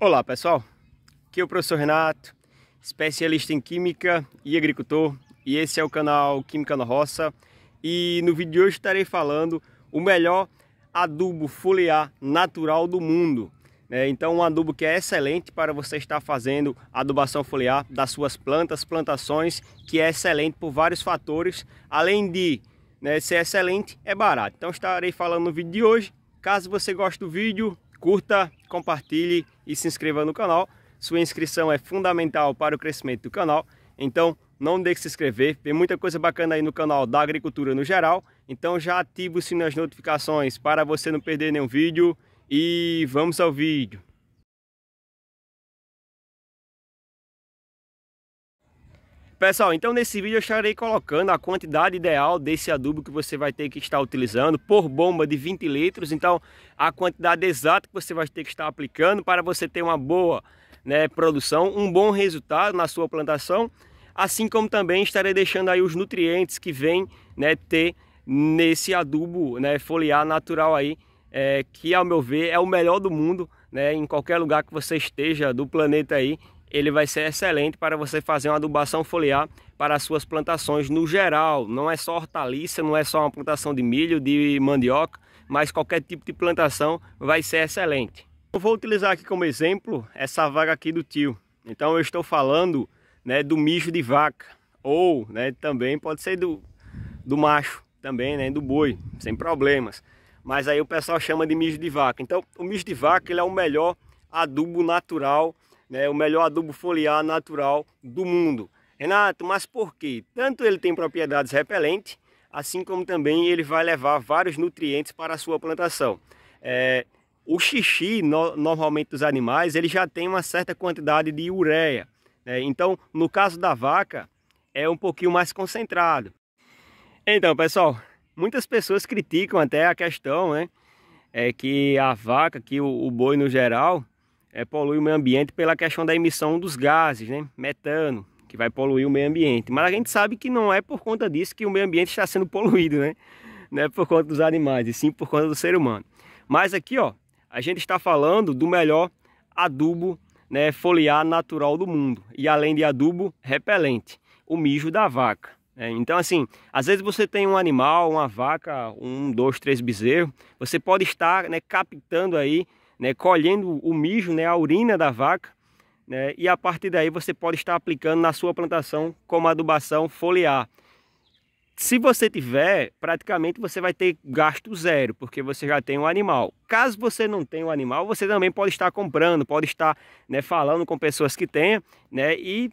Olá pessoal, aqui é o professor Renato, especialista em Química e agricultor e esse é o canal Química na Roça e no vídeo de hoje estarei falando o melhor adubo foliar natural do mundo. Né? Então um adubo que é excelente para você estar fazendo adubação foliar das suas plantas, plantações, que é excelente por vários fatores, além de né, ser excelente, é barato. Então estarei falando no vídeo de hoje, caso você goste do vídeo, curta, compartilhe e se inscreva no canal. Sua inscrição é fundamental para o crescimento do canal, então não deixe de se inscrever. Tem muita coisa bacana aí no canal da agricultura no geral, então já ative o sininho das notificações para você não perder nenhum vídeo e vamos ao vídeo. Pessoal, então nesse vídeo eu estarei colocando a quantidade ideal desse adubo que você vai ter que estar utilizando por bomba de 20 litros. Então a quantidade exata que você vai ter que estar aplicando para você ter uma boa né, produção, um bom resultado na sua plantação. Assim como também estarei deixando aí os nutrientes que vem né, ter nesse adubo né, foliar natural aí, é, que ao meu ver é o melhor do mundo, né, em qualquer lugar que você esteja do planeta aí ele vai ser excelente para você fazer uma adubação foliar para as suas plantações no geral. Não é só hortaliça, não é só uma plantação de milho, de mandioca, mas qualquer tipo de plantação vai ser excelente. Eu vou utilizar aqui como exemplo essa vaga aqui do tio. Então eu estou falando né, do mijo de vaca ou né, também pode ser do, do macho também, né, do boi, sem problemas. Mas aí o pessoal chama de mijo de vaca. Então o mijo de vaca ele é o melhor adubo natural né, o melhor adubo foliar natural do mundo. Renato, mas por quê? Tanto ele tem propriedades repelentes, assim como também ele vai levar vários nutrientes para a sua plantação. É, o xixi, no, normalmente dos animais, ele já tem uma certa quantidade de ureia. Né? Então, no caso da vaca, é um pouquinho mais concentrado. Então, pessoal, muitas pessoas criticam até a questão, né? É que a vaca, que o, o boi no geral, é, polui o meio ambiente pela questão da emissão dos gases, né? Metano, que vai poluir o meio ambiente. Mas a gente sabe que não é por conta disso que o meio ambiente está sendo poluído, né? Não é por conta dos animais, e sim por conta do ser humano. Mas aqui, ó, a gente está falando do melhor adubo né, foliar natural do mundo. E além de adubo, repelente, o mijo da vaca. Né? Então, assim, às vezes você tem um animal, uma vaca, um, dois, três bezerros, você pode estar né, captando aí né, colhendo o mijo, né, a urina da vaca, né, e a partir daí você pode estar aplicando na sua plantação como adubação foliar. Se você tiver, praticamente você vai ter gasto zero, porque você já tem um animal. Caso você não tenha um animal, você também pode estar comprando, pode estar né, falando com pessoas que tenham, né, e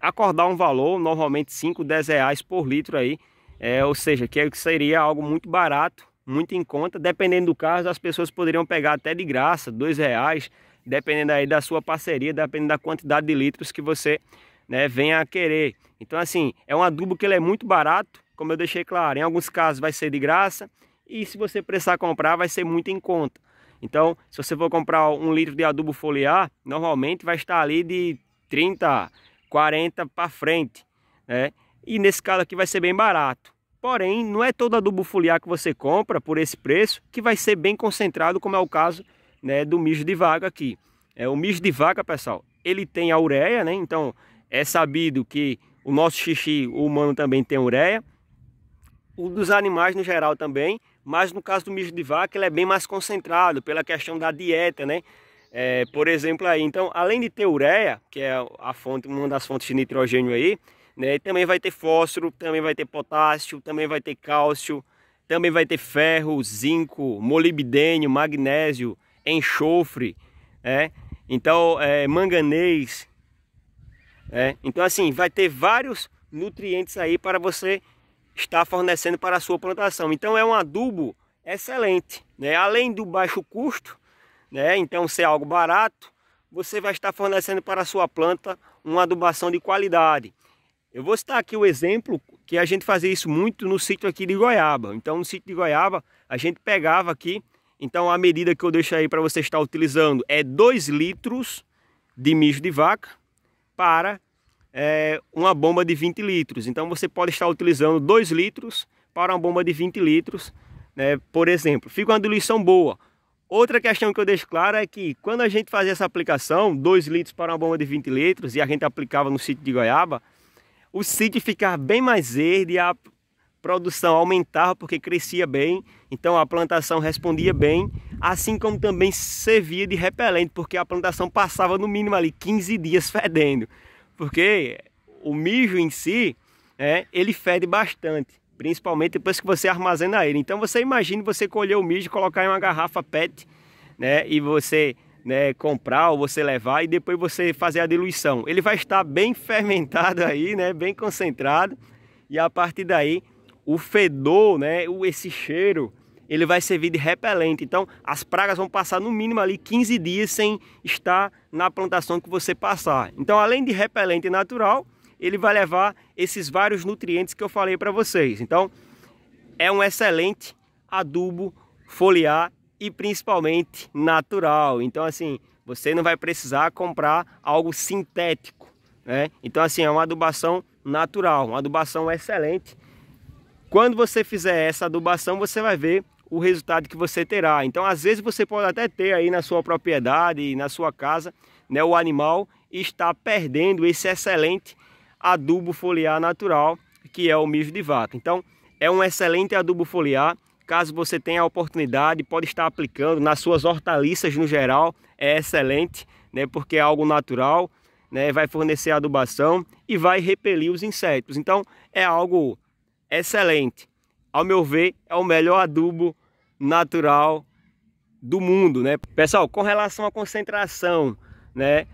acordar um valor, normalmente 5, 10 reais por litro aí, é, ou seja, que seria algo muito barato muito em conta. Dependendo do caso, as pessoas poderiam pegar até de graça, dois reais, dependendo aí da sua parceria, dependendo da quantidade de litros que você né, venha a querer. Então, assim, é um adubo que ele é muito barato, como eu deixei claro. Em alguns casos vai ser de graça e se você precisar comprar, vai ser muito em conta. Então, se você for comprar um litro de adubo foliar, normalmente vai estar ali de 30, 40 para frente, né? E nesse caso aqui vai ser bem barato. Porém, não é todo adubo foliar que você compra por esse preço que vai ser bem concentrado, como é o caso né, do mijo de vaca aqui. É, o mijo de vaca, pessoal, ele tem a ureia, né? Então, é sabido que o nosso xixi o humano também tem ureia. O dos animais no geral também, mas no caso do mijo de vaca ele é bem mais concentrado pela questão da dieta, né? É, por exemplo aí, então além de ter ureia, que é a fonte, uma das fontes de nitrogênio aí, né? Também vai ter fósforo, também vai ter potássio, também vai ter cálcio, também vai ter ferro, zinco, molibdênio, magnésio, enxofre, né? então é, manganês. né Então assim, vai ter vários nutrientes aí para você estar fornecendo para a sua plantação. Então é um adubo excelente, né? além do baixo custo, né? então ser é algo barato, você vai estar fornecendo para a sua planta uma adubação de qualidade. Eu vou citar aqui o exemplo que a gente fazia isso muito no sítio aqui de Goiaba. Então, no sítio de Goiaba, a gente pegava aqui. Então, a medida que eu deixo aí para você estar utilizando é 2 litros de mijo de vaca para é, uma bomba de 20 litros. Então, você pode estar utilizando 2 litros para uma bomba de 20 litros, né, por exemplo. Fica uma diluição boa. Outra questão que eu deixo clara é que quando a gente fazia essa aplicação, 2 litros para uma bomba de 20 litros, e a gente aplicava no sítio de Goiaba, o sítio ficar bem mais verde, a produção aumentava porque crescia bem, então a plantação respondia bem, assim como também servia de repelente, porque a plantação passava no mínimo ali 15 dias fedendo, porque o mijo em si, é, ele fede bastante, principalmente depois que você armazena ele. Então você imagina você colher o mijo, colocar em uma garrafa PET, né, e você né, comprar ou você levar e depois você fazer a diluição. Ele vai estar bem fermentado aí, né, bem concentrado e a partir daí o fedor, né, o, esse cheiro, ele vai servir de repelente. Então as pragas vão passar no mínimo ali 15 dias sem estar na plantação que você passar. Então além de repelente natural, ele vai levar esses vários nutrientes que eu falei para vocês. Então é um excelente adubo foliar e principalmente natural. Então assim, você não vai precisar comprar algo sintético, né? Então assim, é uma adubação natural, uma adubação excelente. Quando você fizer essa adubação, você vai ver o resultado que você terá. Então, às vezes você pode até ter aí na sua propriedade, na sua casa, né, o animal está perdendo esse excelente adubo foliar natural, que é o mijo de vaca. Então, é um excelente adubo foliar Caso você tenha a oportunidade, pode estar aplicando nas suas hortaliças no geral, é excelente, né? Porque é algo natural, né? Vai fornecer adubação e vai repelir os insetos. Então, é algo excelente. Ao meu ver, é o melhor adubo natural do mundo, né? Pessoal, com relação à concentração, né,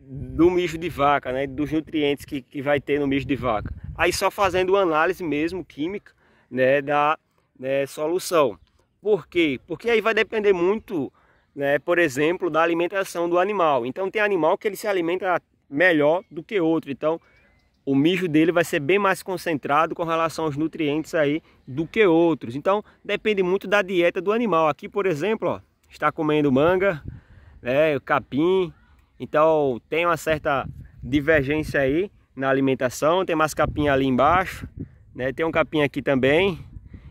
do mijo de vaca, né, dos nutrientes que, que vai ter no mijo de vaca. Aí só fazendo análise mesmo química, né, da né, solução. Por quê? Porque aí vai depender muito, né, por exemplo, da alimentação do animal. Então tem animal que ele se alimenta melhor do que outro. Então o mijo dele vai ser bem mais concentrado com relação aos nutrientes aí do que outros. Então depende muito da dieta do animal. Aqui, por exemplo, ó, está comendo manga, né, capim. Então tem uma certa divergência aí na alimentação. Tem mais capim ali embaixo, né? Tem um capim aqui também.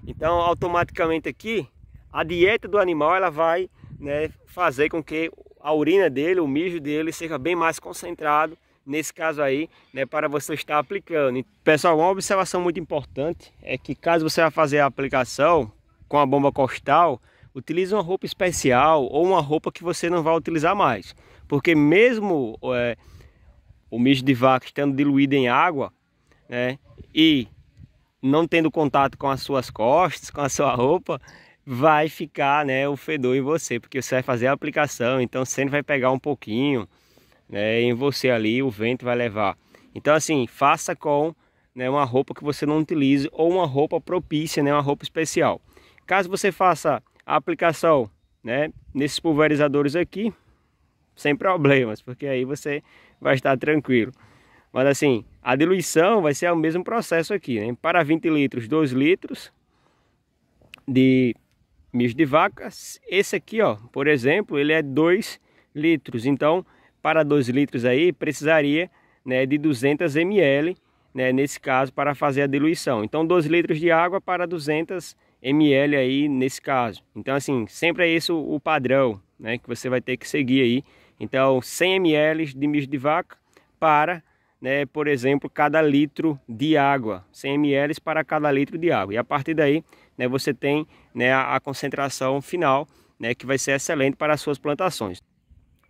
Então, automaticamente aqui, a dieta do animal ela vai né, fazer com que a urina dele, o mijo dele, seja bem mais concentrado, nesse caso aí, né, para você estar aplicando. Pessoal, uma observação muito importante é que caso você vá fazer a aplicação com a bomba costal, utilize uma roupa especial ou uma roupa que você não vai utilizar mais. Porque mesmo é, o mijo de vaca estando diluído em água, né, e não tendo contato com as suas costas, com a sua roupa, vai ficar né, o fedor em você, porque você vai fazer a aplicação, então sempre vai pegar um pouquinho né, em você ali, o vento vai levar. Então assim, faça com né, uma roupa que você não utilize ou uma roupa propícia, né, uma roupa especial. Caso você faça a aplicação né, nesses pulverizadores aqui, sem problemas, porque aí você vai estar tranquilo. Mas assim, a diluição vai ser o mesmo processo aqui, né? Para 20 litros, 2 litros de mijo de vaca. Esse aqui, ó, por exemplo, ele é 2 litros. Então, para 2 litros aí, precisaria né, de 200 ml, né, nesse caso, para fazer a diluição. Então, 2 litros de água para 200 ml aí, nesse caso. Então, assim, sempre é esse o padrão, né, que você vai ter que seguir aí. Então, 100 ml de mijo de vaca para né, por exemplo, cada litro de água, 100 ml para cada litro de água. E a partir daí, né, você tem né, a concentração final, né, que vai ser excelente para as suas plantações.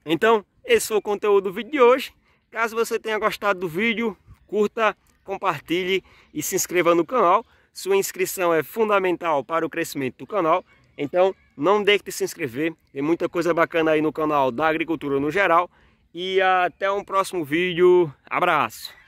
Então, esse foi o conteúdo do vídeo de hoje. Caso você tenha gostado do vídeo, curta, compartilhe e se inscreva no canal. Sua inscrição é fundamental para o crescimento do canal. Então, não deixe de se inscrever. Tem muita coisa bacana aí no canal da agricultura no geral. E até um próximo vídeo. Abraço!